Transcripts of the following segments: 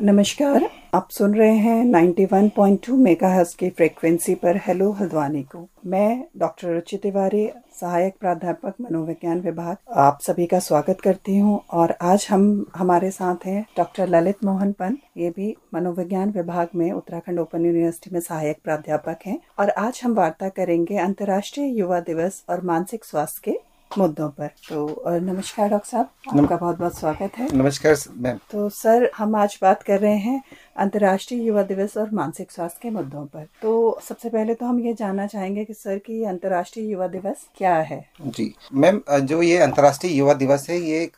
नमस्कार आप सुन रहे हैं 91.2 वन पॉइंट की फ्रीक्वेंसी पर हेलो हल्द्वानी को मैं डॉक्टर रुचि तिवारी सहायक प्राध्यापक मनोविज्ञान विभाग आप सभी का स्वागत करती हूं और आज हम हमारे साथ हैं डॉक्टर ललित मोहन पंत ये भी मनोविज्ञान विभाग में उत्तराखंड ओपन यूनिवर्सिटी में सहायक प्राध्यापक हैं और आज हम वार्ता करेंगे अंतर्राष्ट्रीय युवा दिवस और मानसिक स्वास्थ्य के मुद्दों पर तो नमस्कार डॉक्टर साहब आपका बहुत बहुत स्वागत है नमस्कार मैम तो सर हम आज बात कर रहे हैं अंतर्राष्ट्रीय युवा दिवस और मानसिक स्वास्थ्य के मुद्दों पर तो सबसे पहले तो हम ये जानना चाहेंगे कि सर की अंतर्राष्ट्रीय युवा दिवस क्या है जी मैम जो ये अंतर्राष्ट्रीय युवा दिवस है ये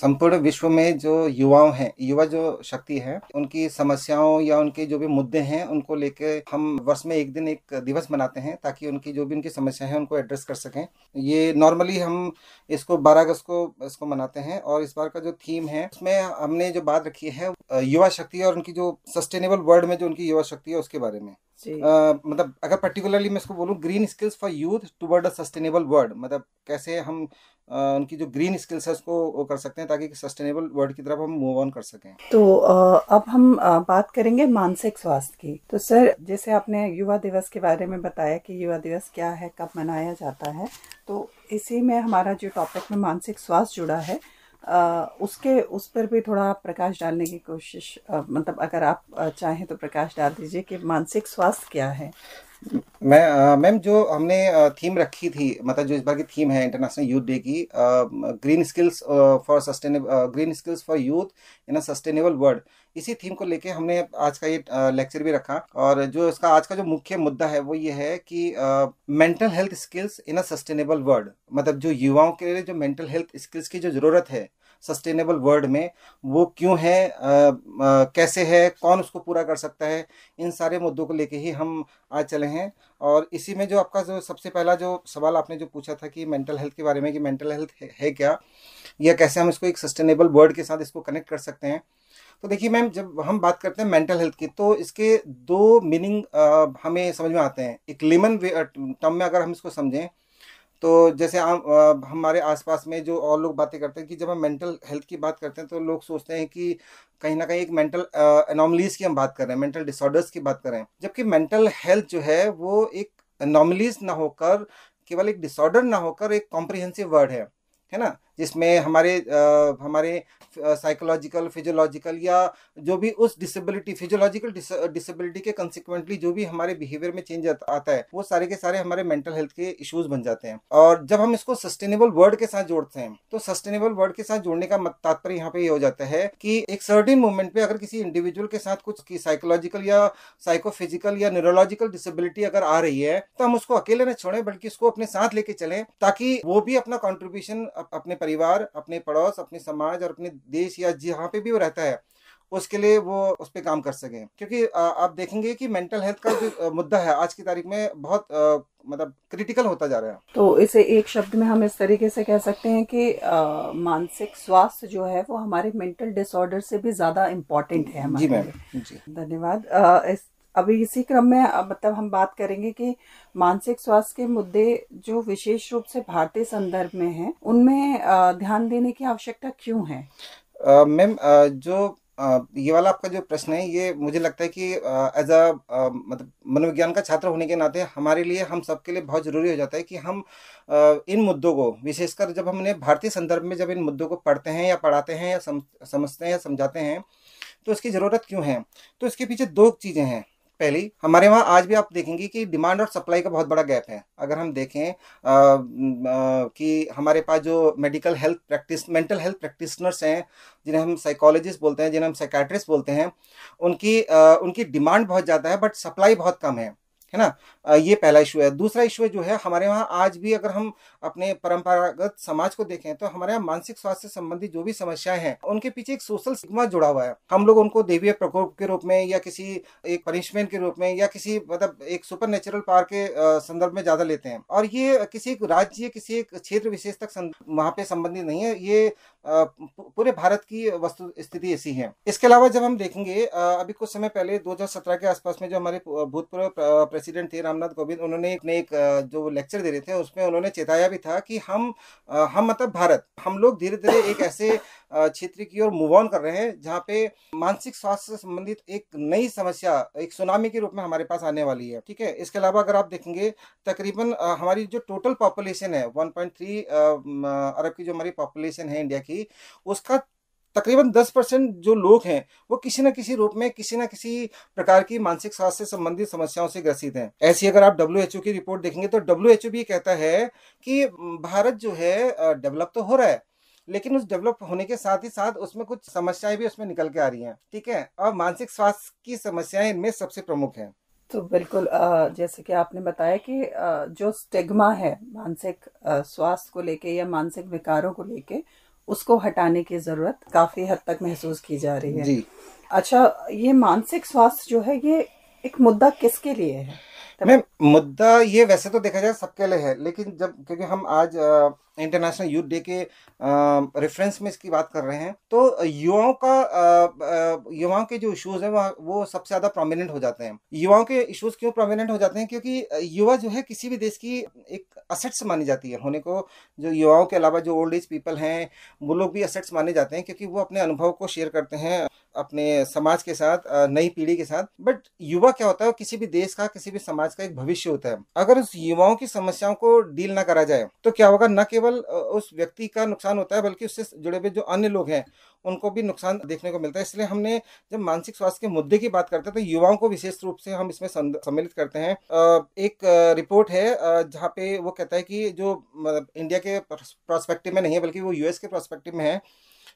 संपूर्ण विश्व में जो युवाओं हैं युवा जो शक्ति है उनकी समस्याओं या उनके जो भी मुद्दे हैं उनको लेके हम वर्ष में एक दिन एक दिवस मनाते हैं ताकि उनकी जो भी उनकी समस्या है उनको एड्रेस कर सकें ये नॉर्मली हम इसको बारह अगस्त को इसको मनाते हैं और इस बार का जो थीम है उसमें हमने जो बात रखी है युवा शक्ति और उनकी जो सस्टेनेबल वर्ल्ड में जो उनकी युवा शक्ति है उसके बारे में आ, मतलब अगर पर्टिकुलरली मैं इसको बोलूँ green skills for youth toward a sustainable world मतलब कैसे हम आ, उनकी जो ग्रीन स्किल्स है उसको कर सकते हैं ताकि सस्टेनेबल वर्ल्ड की तरफ हम मूव ऑन कर सकें तो अब हम बात करेंगे मानसिक स्वास्थ्य की तो सर जैसे आपने युवा दिवस के बारे में बताया कि युवा दिवस क्या है कब मनाया जाता है तो इसी में हमारा जो टॉपिक में मानसिक स्वास्थ्य जुड़ा है उसके उस पर भी थोड़ा प्रकाश डालने की कोशिश मतलब अगर आप चाहें तो प्रकाश डाल दीजिए कि मानसिक स्वास्थ्य क्या है मैं मैम जो हमने थीम रखी थी मतलब जो इस बार की थीम है इंटरनेशनल यूथ डे की green skills for sustainable green skills for youth in a sustainable world इसी थीम को लेके हमने आज का ये लेक्चर भी रखा और जो इसका आज का जो मुख्य मुद्दा है वो ये है कि mental health skills in a sustainable world मतलब जो युवाओं के लिए जो मेंटल हेल्थ स्किल्स की जो ज़रूरत है सस्टेनेबल वर्ल्ड में वो क्यों है आ, आ, कैसे है कौन उसको पूरा कर सकता है इन सारे मुद्दों को लेके ही हम आज चले हैं और इसी में जो आपका जो सबसे पहला जो सवाल आपने जो पूछा था कि मेंटल हेल्थ के बारे में कि मेंटल हेल्थ है, है क्या या कैसे हम इसको एक सस्टेनेबल वर्ल्ड के साथ इसको कनेक्ट कर सकते हैं तो देखिए मैम जब हम बात करते हैं मेंटल हेल्थ की तो इसके दो मीनिंग हमें समझ में आते हैं एक लेमन टर्म में अगर हम इसको समझें तो जैसे हम हमारे आसपास में जो और लोग बातें करते हैं कि जब हम मेंटल हेल्थ की बात करते हैं तो लोग सोचते हैं कि कहीं ना कहीं एक मेंटल एनोमलीज की हम बात कर रहे हैं मेंटल डिसऑर्डर्स की बात कर रहे हैं जबकि मेंटल हेल्थ जो है वो एक एनोमलीज ना होकर केवल एक डिसऑर्डर ना होकर एक कॉम्प्रिहेंसिव वर्ड है है ना जिसमें हमारे आ, हमारे साइकोलॉजिकल फिजियोलॉजिकल या जो भी उस डिसेबिलिटी फिजियोलॉजिकल डिसेबिलिटी के कंसिक्वेंटली जो भी हमारे बिहेवियर में चेंज आता है वो सारे के सारे हमारे मेंटल हेल्थ के इश्यूज बन जाते हैं और जब हम इसको सस्टेनेबल वर्ड के साथ जोड़ते हैं तो सस्टेनेबल वर्ड के साथ जोड़ने का तात्पर्य यहाँ पे ये यह हो जाता है कि एक सर्टिन मोमेंट पे अगर किसी इंडिविजुअल के साथ कुछ साइकोलॉजिकल या साइकोफिजिकल या न्यूरोलॉजिकल डिसेबिलिटी अगर आ रही है तो हम उसको अकेले न छोड़ें बल्कि उसको अपने साथ लेके चलें ताकि वो भी अपना कॉन्ट्रीब्यूशन अपने परिवार अपने पड़ोस अपने समाज और अपने देश या जहाँ पे भी वो रहता है उसके लिए वो उस पर काम कर सकें क्योंकि आप देखेंगे कि मेंटल हेल्थ का जो मुद्दा है आज की तारीख में बहुत आ, मतलब क्रिटिकल होता जा रहा है तो इसे एक शब्द में हम इस तरीके से कह सकते हैं कि मानसिक स्वास्थ्य जो है वो हमारे मेंटल डिसऑर्डर से भी ज़्यादा इम्पोर्टेंट है हमारे जी मैम धन्यवाद इस अभी इसी क्रम में मतलब हम बात करेंगे कि मानसिक स्वास्थ्य के मुद्दे जो विशेष रूप से भारतीय संदर्भ में हैं उनमें ध्यान देने की आवश्यकता क्यों है मैम जो आ, ये वाला आपका जो प्रश्न है ये मुझे लगता है कि एज अ मतलब मनोविज्ञान का छात्र होने के नाते हमारे लिए हम सबके लिए बहुत ज़रूरी हो जाता है कि हम आ, इन मुद्दों को विशेषकर जब हमने भारतीय संदर्भ में जब इन मुद्दों को पढ़ते हैं या पढ़ाते हैं या सम, समझते हैं या समझाते हैं तो इसकी ज़रूरत क्यों है तो इसके पीछे दो चीज़ें हैं पहली हमारे वहाँ आज भी आप देखेंगे कि डिमांड और सप्लाई का बहुत बड़ा गैप है अगर हम देखें आ, आ, कि हमारे पास जो medical health practice mental health practitioners हैं जिन्हें हम साइकोलॉजिस्ट बोलते हैं जिन्हें हम साइकैट्रिस्ट बोलते हैं उनकी आ, उनकी डिमांड बहुत ज़्यादा है बट सप्लाई बहुत कम है है ना ये पहला इशू है दूसरा इशू जो है हमारे वहाँ आज भी अगर हम अपने परंपरागत समाज को देखें तो हमारे यहाँ मानसिक स्वास्थ्य से संबंधित जो भी समस्याएं हैं उनके पीछे एक सोशल सिग्मा जुड़ा हुआ है हम लोग उनको देवीय प्रकोप के रूप में या किसी एक पनिशमेंट के रूप में या किसी मतलब एक सुपर नेचुरल पावर के संदर्भ में ज्यादा लेते हैं और ये किसी एक राज्य किसी एक क्षेत्र विशेष तक वहाँ पे संबंधित नहीं है ये पूरे भारत की वस्तु स्थिति ऐसी है इसके अलावा जब हम देखेंगे अभी कुछ समय पहले 2017 के आसपास में जो हमारे भूतपूर्व प्रेसिडेंट थे रामनाथ कोविंद उन्होंने अपने एक जो लेक्चर दे रहे थे उसमें उन्होंने चेताया भी था कि हम हम मतलब भारत हम लोग धीरे धीरे एक ऐसे क्षेत्र की ओर मूव ऑन कर रहे हैं जहाँ पे मानसिक स्वास्थ्य से संबंधित एक नई समस्या एक सुनामी के रूप में हमारे पास आने वाली है ठीक है इसके अलावा अगर आप देखेंगे तकरीबन हमारी जो टोटल पॉपुलेशन है वन अरब की जो हमारी पॉपुलेशन है इंडिया की थी उसका तकरीबन दस परसेंट जो लोग हैं वो किसी न किसी रूप में किसी न किसी प्रकार की मानसिक स्वास्थ्य से संबंधित समस्याओं से ग्रसित हैं ऐसी अगर आप डब्ल्यू की रिपोर्ट देखेंगे तो डब्ल्यू भी कहता है कि भारत जो है डेवलप तो हो रहा है लेकिन उस डेवलप होने के साथ ही साथ उसमें कुछ समस्याएं भी उसमें निकल के आ रही हैं ठीक है और मानसिक स्वास्थ्य की समस्याएं इनमें सबसे प्रमुख हैं तो बिल्कुल जैसे कि आपने बताया कि जो स्टिग्मा है मानसिक स्वास्थ्य को लेके या मानसिक विकारों को लेके उसको हटाने की जरूरत काफी हद तक महसूस की जा रही है जी अच्छा ये मानसिक स्वास्थ्य जो है ये एक मुद्दा किसके लिए है मैं मुद्दा ये वैसे तो देखा जाए सबके लिए है लेकिन जब क्योंकि हम आज इंटरनेशनल यूथ डे के रेफरेंस में इसकी बात कर रहे हैं तो युवाओं का युवाओं के जो इशूज़ हैं वह वो सबसे ज़्यादा प्रोमिनेंट हो जाते हैं युवाओं के इशूज़ क्यों प्रोमिनेंट हो जाते हैं क्योंकि युवा जो है किसी भी देश की एक असेट्स मानी जाती है होने को जो युवाओं के अलावा जो ओल्ड एज पीपल हैं वो लोग भी असेट्स माने जाते हैं क्योंकि वो अपने अनुभव को शेयर करते हैं अपने समाज के साथ नई पीढ़ी के साथ बट युवा क्या होता है किसी भी देश का किसी भी समाज का एक भविष्य होता है अगर उस युवाओं की समस्याओं को डील ना करा जाए तो क्या होगा न केवल केवल उस व्यक्ति का नुकसान होता है बल्कि उससे जुड़े हुए जो अन्य लोग हैं उनको भी नुकसान देखने को मिलता है इसलिए हमने जब मानसिक स्वास्थ्य के मुद्दे की बात करते हैं तो युवाओं को विशेष रूप से हम इसमें सम्मिलित करते हैं एक रिपोर्ट है जहाँ पे वो कहता है कि जो मतलब, इंडिया के प्रोस्पेक्टिव में नहीं है बल्कि वो यूएस के प्रोस्पेक्टिव में है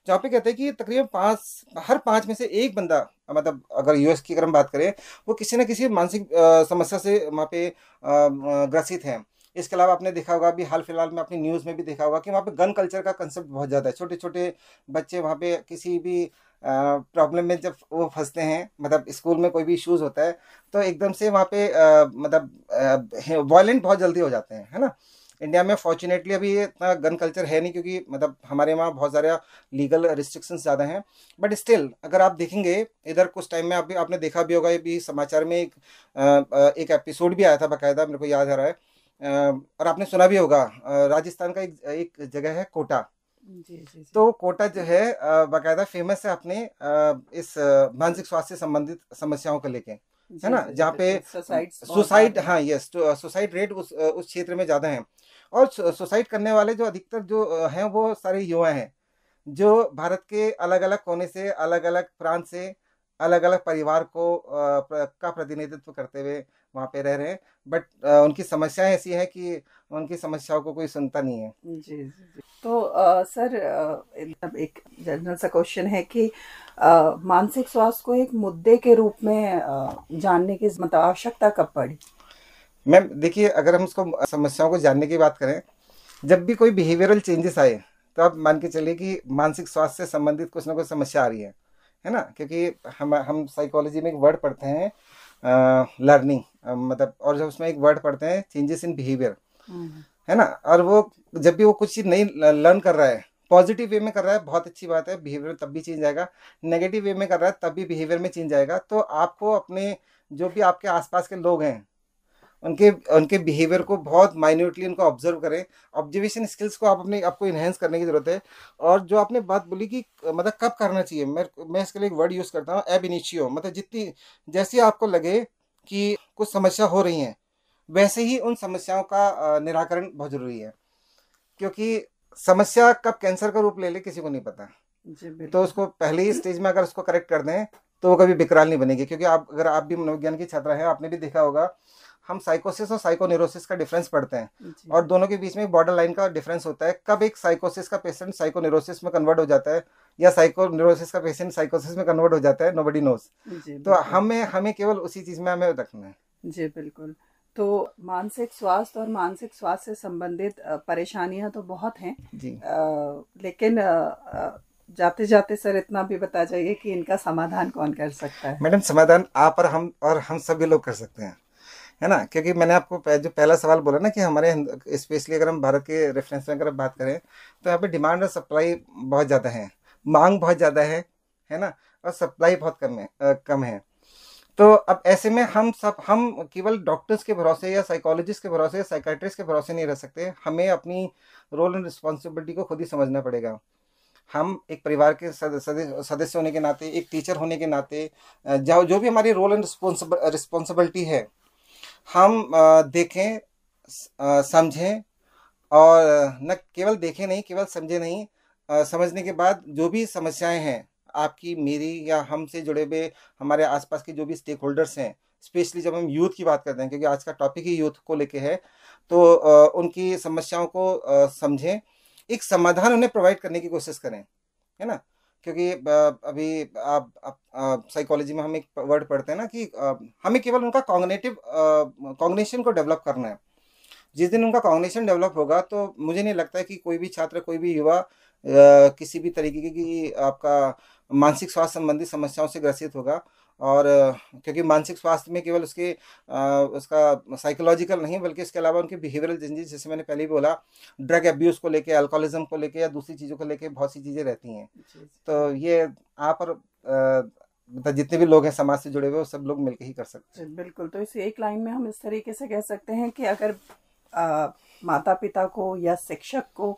जहाँ पे कहते हैं कि तकरीबन पाँच हर पाँच में से एक बंदा मतलब अगर यूएस की अगर हम बात करें वो किसी न किसी मानसिक समस्या से वहाँ पे ग्रसित हैं इसके अलावा आपने देखा होगा अभी हाल फिलहाल में अपनी न्यूज़ में भी देखा होगा कि वहाँ पे गन कल्चर का कंसेप्ट बहुत ज़्यादा है छोटे छोटे बच्चे वहाँ पे किसी भी प्रॉब्लम में जब वो फंसते हैं मतलब स्कूल में कोई भी इश्यूज़ होता है तो एकदम से वहाँ पे आ, मतलब वॉयेंट बहुत जल्दी हो जाते हैं है ना इंडिया में फॉर्चुनेटली अभी इतना गन कल्चर है नहीं क्योंकि मतलब हमारे वहाँ बहुत सारे लीगल रिस्ट्रिक्शन ज़्यादा हैं बट स्टिल अगर आप देखेंगे इधर कुछ टाइम में आप आपने देखा भी होगा ये भी समाचार में एक आ, एक एपिसोड भी आया था बाकायदा मेरे को याद आ रहा है और आपने सुना भी होगा राजस्थान का एक एक जगह है कोटा जी, जी, तो कोटा जो है बाकायदा फेमस है अपने इस मानसिक स्वास्थ्य संबंधित समस्याओं को लेके है ना जहाँ पे सुसाइड हाँ यस सुसाइड रेट उस उस क्षेत्र में ज्यादा है और सुसाइड करने वाले जो अधिकतर जो हैं वो सारे युवा हैं जो भारत के अलग अलग कोने से अलग अलग प्रांत से अलग अलग परिवार को का प्रतिनिधित्व करते हुए वहाँ पे रह रहे हैं बट उनकी समस्याएं ऐसी है कि उनकी समस्याओं को कोई सुनता नहीं है जी जी, तो आ, सर आ, मतलब एक जनरल सा क्वेश्चन है कि मानसिक स्वास्थ्य को एक मुद्दे के रूप में आ, जानने की मतलब आवश्यकता कब पड़ी मैम देखिए अगर हम उसको समस्याओं को जानने की बात करें जब भी कोई बिहेवियरल चेंजेस आए तो आप मान के चलिए कि मानसिक स्वास्थ्य से संबंधित कुछ ना कुछ समस्या आ रही है है ना क्योंकि हम हम साइकोलॉजी में एक वर्ड पढ़ते हैं लर्निंग मतलब और जब उसमें एक वर्ड पढ़ते हैं चेंजेस इन बिहेवियर है ना और वो जब भी वो कुछ चीज़ नहीं लर्न कर रहा है पॉजिटिव वे में कर रहा है बहुत अच्छी बात है बिहेवियर तब भी चेंज आएगा नेगेटिव वे में कर रहा है तब भी बिहेवियर में चेंज आएगा तो आपको अपने जो भी आपके आसपास के लोग हैं उनके उनके बिहेवियर को बहुत माइन्यूटली उनको ऑब्जर्व करें ऑब्जर्वेशन स्किल्स को आप अपने आपको इन्हेंस करने की ज़रूरत है और जो आपने बात बोली कि मतलब कब करना चाहिए मैं मैं इसके लिए एक वर्ड यूज़ करता हूँ एब इनिशियो मतलब जितनी जैसे आपको लगे कि कुछ समस्या हो रही हैं वैसे ही उन समस्याओं का निराकरण बहुत ज़रूरी है क्योंकि समस्या कब कैंसर का रूप ले ले किसी को नहीं पता तो उसको पहले ही स्टेज में अगर उसको करेक्ट कर दें तो वो कभी बिकराल नहीं बनेगी क्योंकि आप अगर आप भी मनोविज्ञान की छात्रा हैं आपने भी देखा होगा हम साइकोसिस और साइकोन्यूरोसिस का डिफरेंस पढ़ते हैं और दोनों के बीच में बॉर्डर लाइन का डिफरेंस होता है कब एक साइकोसिस का पेशेंट साइकोन्यूरोसिस में कन्वर्ट हो जाता है या साइकोन्यूरोसिस का पेशेंट साइकोसिस में कन्वर्ट हो जाता है नो बडी नोज तो हमें हमें केवल उसी चीज में हमें रखना है जी बिल्कुल तो मानसिक स्वास्थ्य और मानसिक स्वास्थ्य से संबंधित परेशानियां तो बहुत हैं लेकिन जाते जाते सर इतना भी बता जाइए कि इनका समाधान कौन कर सकता है मैडम समाधान आप और हम और हम सभी लोग कर सकते हैं है ना क्योंकि मैंने आपको जो पहला सवाल बोला ना कि हमारे स्पेशली अगर हम भारत के रेफरेंस में अगर बात करें तो यहाँ पे डिमांड और सप्लाई बहुत ज़्यादा है मांग बहुत ज़्यादा है है ना और सप्लाई बहुत कम है आ, कम है तो अब ऐसे में हम सब हम केवल डॉक्टर्स के भरोसे या साइकोलॉजिस्ट के भरोसे या साइकाट्रिस्ट के भरोसे नहीं रह सकते हमें अपनी रोल एंड रिस्पॉन्सिबिलिटी को खुद ही समझना पड़ेगा हम एक परिवार के सदस्य होने के नाते एक टीचर होने के नाते जो भी हमारी रोल एंड रिस्पॉन्सिबिलिटी है हम देखें समझें और न केवल देखें नहीं केवल समझे नहीं समझने के बाद जो भी समस्याएं हैं आपकी मेरी या हमसे जुड़े हुए हमारे आसपास के जो भी स्टेक होल्डर्स हैं स्पेशली जब हम यूथ की बात करते हैं क्योंकि आज का टॉपिक ही यूथ को लेके है तो उनकी समस्याओं को समझें एक समाधान उन्हें प्रोवाइड करने की कोशिश करें है ना क्योंकि अभी आप साइकोलॉजी में हम एक वर्ड पढ़ते हैं ना कि हमें केवल उनका कॉग्नेटिव कॉग्नेशन को डेवलप करना है जिस दिन उनका कॉग्नेशन डेवलप होगा तो मुझे नहीं लगता है कि कोई भी छात्र कोई भी युवा किसी भी तरीके की आपका मानसिक स्वास्थ्य संबंधी समस्याओं से ग्रसित होगा और क्योंकि मानसिक स्वास्थ्य में केवल उसके उसका साइकोलॉजिकल नहीं बल्कि इसके अलावा उनके बिहेवियरल चेंजेस जैसे मैंने पहले ही बोला ड्रग एब्यूज़ को लेके अल्कोहलिज्म को लेके या दूसरी चीज़ों को लेके बहुत सी चीज़ें रहती हैं तो ये आप और मतलब जितने भी लोग हैं समाज से जुड़े हुए वो सब लोग मिलकर ही कर सकते हैं बिल्कुल तो इस एक लाइन में हम इस तरीके से कह सकते हैं कि अगर आ, माता पिता को या शिक्षक को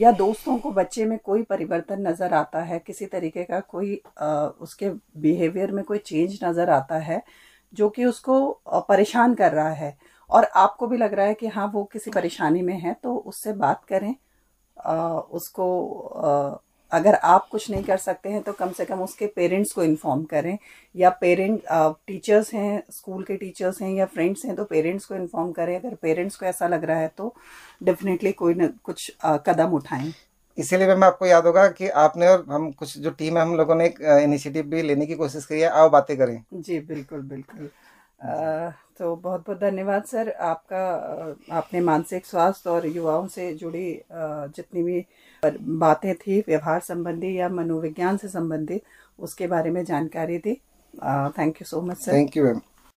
या दोस्तों को बच्चे में कोई परिवर्तन नज़र आता है किसी तरीके का कोई आ, उसके बिहेवियर में कोई चेंज नज़र आता है जो कि उसको परेशान कर रहा है और आपको भी लग रहा है कि हाँ वो किसी परेशानी में है तो उससे बात करें आ, उसको अगर आप कुछ नहीं कर सकते हैं तो कम से कम उसके पेरेंट्स को इन्फॉर्म करें या पेरेंट टीचर्स हैं स्कूल के टीचर्स हैं या फ्रेंड्स हैं तो पेरेंट्स को इन्फॉर्म करें अगर पेरेंट्स को ऐसा लग रहा है तो डेफिनेटली कोई ना कुछ आ, कदम उठाएं इसीलिए मैं आपको याद होगा कि आपने और हम कुछ जो टीम है हम लोगों ने एक इनिशिएटिव भी लेने की कोशिश की है आओ बातें करें जी बिल्कुल बिल्कुल आ, तो बहुत बहुत धन्यवाद सर आपका आपने मानसिक स्वास्थ्य और युवाओं से जुड़ी जितनी भी पर बातें थी व्यवहार संबंधी या मनोविज्ञान से संबंधित उसके बारे में जानकारी दी thank you so much sir thank you ma'am